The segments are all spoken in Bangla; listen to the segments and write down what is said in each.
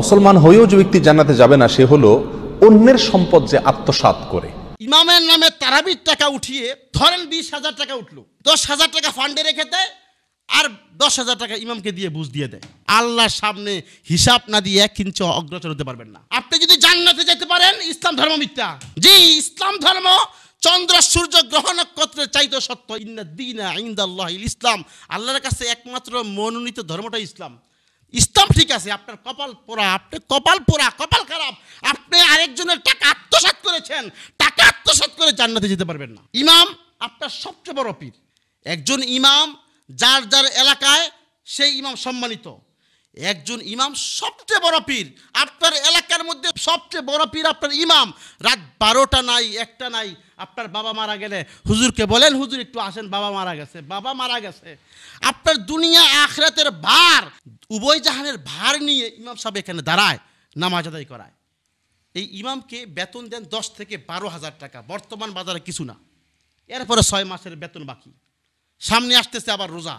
মুসলমান হয়েও যে ব্যক্তি জান্নাতে যাবে না সে হলো অন্যের সম্পদ যে আত্মসাত করে ইমামের নামে তারাবির টাকা উঠিয়ে ধরেন বিশ হাজার টাকা উঠলো দশ হাজার টাকা ফান্ডে রেখে দেয় আর দশ হাজার টাকা ইমামকে দিয়ে বুঝ দিয়ে দেয় আল্লাহর সামনে হিসাব না দিয়ে এক কিঞ্চ অগ্রসর হতে পারবেন না আপনি যদি জান্নাতে যেতে পারেন ইসলাম ধর্ম মিথ্যা জি ইসলাম ধর্ম চন্দ্র সূর্য গ্রহ নক্ষত্রের চাইতে সত্য ইন্না দিন ইসলাম আল্লাহর কাছে একমাত্র মনোনীত ধর্মটা ইসলাম ইসলাম ঠিক আছে আপনার কপাল পোড়া আপনি কপাল পোড়া কপাল খারাপ আপনি আরেকজনের টাকা আত্মসাত করেছেন টাকা আত্মসাত করে জান্নাতে যেতে পারবেন না ইমাম আপনার সবচেয়ে বড় পীর একজন ইমাম যার যার এলাকায় সেই ইমাম সম্মানিত একজন ইমাম সবচেয়ে বড় পীর আপনার এলাকার মধ্যে সবচেয়ে বড় পীর আপনার ইমাম রাত বারোটা নাই একটা নাই আপনার বাবা মারা গেলে হুজুরকে বলেন হুজুর একটু আসেন বাবা মারা গেছে বাবা মারা গেছে আপনার দুনিয়া আখরাতের ভার উভয় জাহানের ভার নিয়ে ইমাম সাহেব এখানে দাঁড়ায় নামাজ আদায় করায় এই ইমামকে বেতন দেন দশ থেকে বারো হাজার টাকা বর্তমান বাজারে কিছু না এরপরে ছয় মাসের বেতন বাকি সামনে আসতেছে আবার রোজা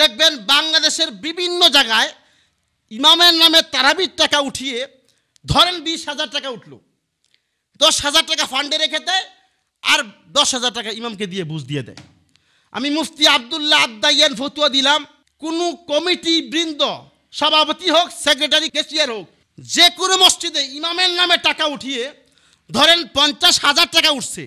দেখবেন বাংলাদেশের বিভিন্ন জায়গায় ইমামের নামে তারাবির টাকা উঠিয়ে ধরেন বিশ হাজার টাকা উঠল দশ হাজার টাকা ফান্ডে রেখে দেয় আর দশ হাজার টাকা ইমামকে দিয়ে বুঝ দিয়ে দেয় আমি মুফতি আবদুল্লাহ আদ্দাইয়ান ফতুয়া দিলাম কোনো কমিটি বৃন্দ সভাপতি হোক সেক্রেটারি ক্যাশিয়ার হোক যে কোনো মসজিদে ইমামের নামে টাকা উঠিয়ে ধরেন পঞ্চাশ হাজার টাকা উঠছে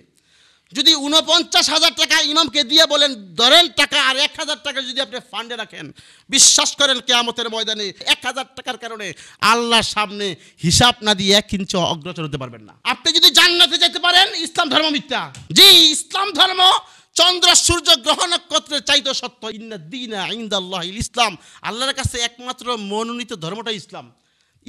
যদি উনপঞ্চাশ হাজার টাকা ইমামকে দিয়ে বলেন ধরেন টাকা আর এক হাজার টাকা যদি আপনি ফান্ডে রাখেন বিশ্বাস করেন কেয়ামতের ময়দানে এক হাজার টাকার কারণে আল্লাহর সামনে হিসাব না দিয়ে এক ইঞ্চ অগ্রসর হতে পারবেন না আপনি জান্নাতে যেতে পারেন ইসলাম ধর্ম মিথ্যা জি ইসলাম ধর্ম চন্দ্র সূর্য গ্রহ নক্ষত্রের চাইতে সত্য ইসলাম আল্লাহর কাছে একমাত্র মনোনীত ধর্মটা ইসলাম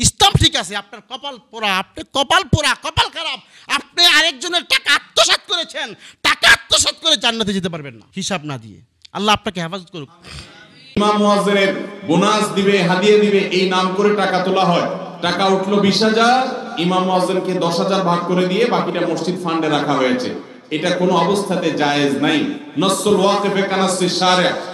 ইসলাম ঠিক আছে আপনার কপাল পোড়া আপনি কপাল পোড়া কপাল খারাপ আপনি আরেকজনের টাকা আত্মসাত করেছেন টাকা আত্মসাত করে জান্নাতে যেতে পারবেন না হিসাব না দিয়ে আল্লাহ আপনাকে হেফাজত করুক বোনাস দিবে হাদিয়া দিবে এই নাম করে টাকা তোলা হয় টাকা উঠলো বিশ হাজার ইমাম মহাজনকে দশ হাজার ভাগ করে দিয়ে বাকিটা মসজিদ ফান্ডে রাখা হয়েছে এটা কোনো অবস্থাতে জায়েজ নাই নসল ওয়াকিফে কানাসি শারিয়া